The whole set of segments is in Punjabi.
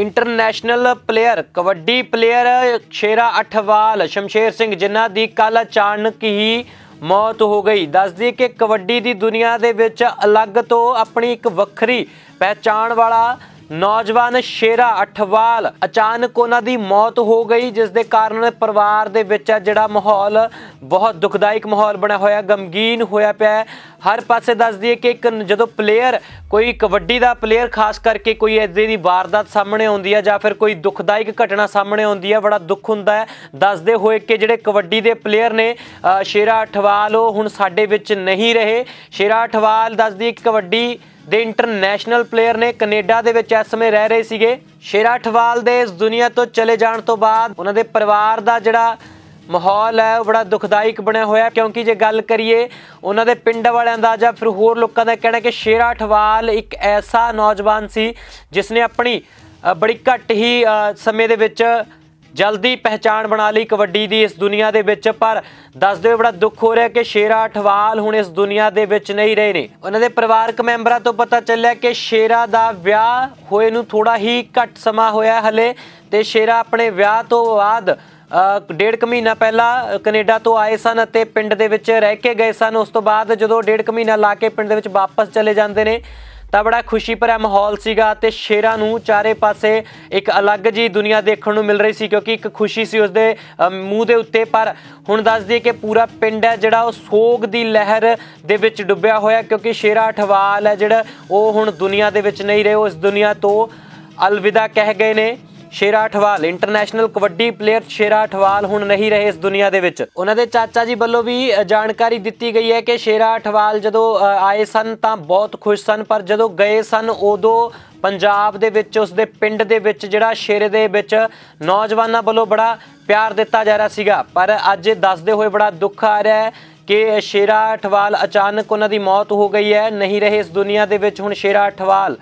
international player kabaddi player Shera Athwal Shamsher Singh ਜਿਨ੍ਹਾਂ ਦੀ ਕੱਲ ਅਚਾਨਕ ਹੀ ਮੌਤ ਹੋ ਗਈ ਦੱਸਦੀ ਕਿ ਕਬੱਡੀ ਦੀ ਦੁਨੀਆ ਦੇ ਵਿੱਚ ਅਲੱਗ ਤੋਂ ਆਪਣੀ ਇੱਕ ਵੱਖਰੀ ਪਹਿਚਾਣ ਵਾਲਾ ਨੌਜਵਾਨ ਸ਼ੇਰਾ ਅਠਵਾਲ ਅਚਾਨਕ ਉਹਨਾਂ ਦੀ ਮੌਤ ਹੋ ਗਈ ਜਿਸ ਦੇ ਕਾਰਨ ਪਰਿਵਾਰ ਦੇ ਵਿੱਚ ਜਿਹੜਾ ਮਾਹੌਲ ਬਹੁਤ ਦੁਖਦਾਇਕ ਮਾਹੌਲ ਬਣਿਆ ਹੋਇਆ ਗਮਗੀਨ ਹੋਇਆ ਪਿਆ ਹਰ ਪਾਸੇ ਦੱਸ ਦਈਏ ਕਿ ਇੱਕ ਜਦੋਂ ਪਲੇਅਰ ਕੋਈ ਕਬੱਡੀ ਦਾ ਪਲੇਅਰ ਖਾਸ ਕਰਕੇ ਕੋਈ ਐਸੇ ਦੀ ਵਾਰਦਾਤ ਸਾਹਮਣੇ ਆਉਂਦੀ ਹੈ ਜਾਂ ਫਿਰ ਕੋਈ ਦੁਖਦਾਇਕ ਘਟਨਾ ਸਾਹਮਣੇ ਆਉਂਦੀ ਹੈ ਬੜਾ ਦੁੱਖ ਹੁੰਦਾ ਹੈ ਦੱਸਦੇ ਹੋਏ ਕਿ ਜਿਹੜੇ ਕਬੱਡੀ ਦੇ ਪਲੇਅਰ ਨੇ ਸ਼ੇਰਾ ਅਠਵਾਲ ਉਹ ਹੁਣ ਸਾਡੇ ਵਿੱਚ ਨਹੀਂ ਰਹੇ ਸ਼ੇਰਾ ਅਠਵਾਲ ਦੱਸਦੀ ਕਬੱਡੀ ਦੇ ਇੰਟਰਨੈਸ਼ਨਲ ਪਲੇਅਰ ਨੇ ਕੈਨੇਡਾ ਦੇ ਵਿੱਚ ਇਸ ਸਮੇਂ ਰਹਿ ਰਹੇ ਸੀਗੇ ਸ਼ੇਰਾ ਠਵਾਲ ਦੇ ਇਸ ਦੁਨੀਆ ਤੋਂ ਚਲੇ ਜਾਣ ਤੋਂ ਬਾਅਦ ਉਹਨਾਂ ਦੇ ਪਰਿਵਾਰ ਦਾ ਜਿਹੜਾ ਮਾਹੌਲ ਹੈ ਉਹ ਬੜਾ ਦੁਖਦਾਇਕ ਬਣਿਆ ਹੋਇਆ ਕਿਉਂਕਿ ਜੇ ਗੱਲ ਕਰੀਏ ਉਹਨਾਂ ਦੇ ਪਿੰਡ ਵਾਲਿਆਂ ਦਾ ਜਾਂ ਫਿਰ ਹੋਰ ਲੋਕਾਂ ਦਾ ਕਹਿਣਾ ਕਿ ਸ਼ੇਰਾ ਠਵਾਲ ਇੱਕ ਐਸਾ ਨੌਜਵਾਨ ਸੀ ਜਿਸ ਨੇ ਆਪਣੀ ਬੜੀ ਘੱਟ ਹੀ ਸਮੇਂ ਦੇ ਵਿੱਚ ਜਲਦੀ ਪਹਿਚਾਣ ਬਣਾ ਲਈ ਕਬੱਡੀ ਦੀ ਇਸ ਦੁਨੀਆ ਦੇ ਵਿੱਚ ਪਰ ਦੱਸਦੇ ਬੜਾ ਦੁੱਖ ਹੋ ਰਿਹਾ ਕਿ ਸ਼ੇਰਾ ਠਵਾਲ ਹੁਣ ਇਸ ਦੁਨੀਆ ਦੇ ਵਿੱਚ ਨਹੀਂ ਰਹੇ ਨੇ ਉਹਨਾਂ ਦੇ ਪਰਿਵਾਰਕ ਮੈਂਬਰਾਂ ਤੋਂ ਪਤਾ ਚੱਲਿਆ ਕਿ ਸ਼ੇਰਾ ਦਾ ਵਿਆਹ ਹੋਏ ਨੂੰ ਥੋੜਾ ਹੀ ਘੱਟ ਸਮਾਂ ਹੋਇਆ ਹਲੇ ਤੇ ਸ਼ੇਰਾ ਆਪਣੇ ਵਿਆਹ ਤੋਂ ਬਾਅਦ ਡੇਢ ਕੁ ਮਹੀਨਾ ਪਹਿਲਾਂ ਕੈਨੇਡਾ ਤੋਂ ਆਏ ਸਨ ਅਤੇ ਪਿੰਡ ਦੇ ਵਿੱਚ ਰਹਿ ਕੇ ਗਏ ਸਨ ਉਸ ਤੋਂ ਬਾਅਦ ਜਦੋਂ ਡੇਢ ਕੁ ਮਹੀਨਾ ਲਾ ਕੇ ਪਿੰਡ ਦੇ ਵਿੱਚ ਵਾਪਸ ਚਲੇ ਜਾਂਦੇ ਨੇ ਤਾਂ ਬੜਾ ਖੁਸ਼ੀ ਭਰਿਆ ਮਾਹੌਲ ਸੀਗਾ ਤੇ ਸ਼ੇਰਾਂ ਨੂੰ ਚਾਰੇ ਪਾਸੇ ਇੱਕ ਅਲੱਗ ਜੀ ਦੁਨੀਆ ਦੇਖਣ ਨੂੰ ਮਿਲ ਰਹੀ ਸੀ ਕਿਉਂਕਿ ਇੱਕ ਖੁਸ਼ੀ ਸੀ ਉਸਦੇ ਮੂੰਹ ਦੇ ਉੱਤੇ ਪਰ ਹੁਣ ਦੱਸ ਦਈਏ ਕਿ ਪੂਰਾ ਪਿੰਡ ਹੈ ਜਿਹੜਾ ਉਹ ਸੋਗ ਦੀ ਲਹਿਰ ਦੇ ਵਿੱਚ ਡੁੱਬਿਆ ਹੋਇਆ ਕਿਉਂਕਿ ਸ਼ੇਰਾ ਠਵਾਲ ਹੈ ਜਿਹੜਾ ਉਹ ਹੁਣ ਦੁਨੀਆ ਦੇ ਵਿੱਚ ਨਹੀਂ ਰਹੇ ਉਸ ਦੁਨੀਆ ਤੋਂ ਅਲਵਿਦਾ ਕਹਿ ਗਏ ਨੇ ਸ਼ੇਰਾ ਠਵਾਲ ਇੰਟਰਨੈਸ਼ਨਲ ਕਬੱਡੀ ਪਲੇਅਰ ਸ਼ੇਰਾ ਠਵਾਲ ਹੁਣ ਨਹੀਂ ਰਹੇ ਇਸ ਦੁਨੀਆ ਦੇ ਵਿੱਚ ਉਹਨਾਂ ਦੇ ਚਾਚਾ ਜੀ ਵੱਲੋਂ ਵੀ ਜਾਣਕਾਰੀ ਦਿੱਤੀ ਗਈ ਹੈ ਕਿ ਸ਼ੇਰਾ ਠਵਾਲ ਜਦੋਂ ਆਏ ਸਨ ਤਾਂ ਬਹੁਤ ਖੁਸ਼ ਸਨ ਪਰ ਜਦੋਂ ਗਏ ਸਨ ਉਦੋਂ ਪੰਜਾਬ ਦੇ ਵਿੱਚ ਉਸ ਦੇ ਪਿੰਡ ਦੇ ਵਿੱਚ ਜਿਹੜਾ ਸ਼ੇਰੇ ਦੇ ਵਿੱਚ ਨੌਜਵਾਨਾਂ ਵੱਲੋਂ ਬੜਾ ਪਿਆਰ ਦਿੱਤਾ ਜਾ ਰਿਹਾ ਸੀਗਾ ਪਰ ਅੱਜ ਦੱਸਦੇ ਹੋਏ ਬੜਾ ਦੁੱਖ ਆ ਰਿਹਾ ਹੈ ਕਿ ਸ਼ੇਰਾ ਠਵਾਲ ਅਚਾਨਕ ਉਹਨਾਂ ਦੀ ਮੌਤ ਹੋ ਗਈ ਹੈ ਨਹੀਂ ਰਹੇ ਇਸ ਦੁਨੀਆ ਦੇ ਵਿੱਚ ਹੁਣ Shera Athwal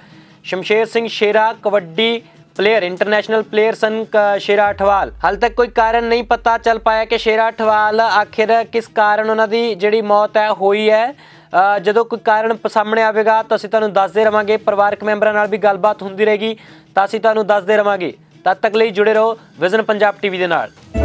Shamsher Singh Shera kabaddi player international player सन ਸ਼ੇਰਾ ਠਵਾਲ ਹਾਲ ਤੱਕ ਕੋਈ ਕਾਰਨ ਨਹੀਂ ਪਤਾ ਚੱਲ ਪਾਇਆ ਕਿ ਸ਼ੇਰਾ ਠਵਾਲ ਆਖਿਰ ਕਿਸ ਕਾਰਨ ਉਹਨਾਂ ਦੀ ਜਿਹੜੀ ਮੌਤ ਹੈ ਹੋਈ ਹੈ ਜਦੋਂ ਕੋਈ ਕਾਰਨ ਸਾਹਮਣੇ ਆਵੇਗਾ ਤਾਂ ਅਸੀਂ ਤੁਹਾਨੂੰ ਦੱਸਦੇ ਰਵਾਂਗੇ ਪਰਿਵਾਰਕ ਮੈਂਬਰਾਂ ਨਾਲ ਵੀ ਗੱਲਬਾਤ ਹੁੰਦੀ ਰਹੇਗੀ ਤਾਂ ਅਸੀਂ ਤੁਹਾਨੂੰ ਦੱਸਦੇ ਰਵਾਂਗੇ ਤਦ ਤੱਕ ਲਈ ਜੁੜੇ ਰਹੋ ਵਿਜ਼ਨ ਪੰਜਾਬ ਟੀਵੀ ਦੇ ਨਾਲ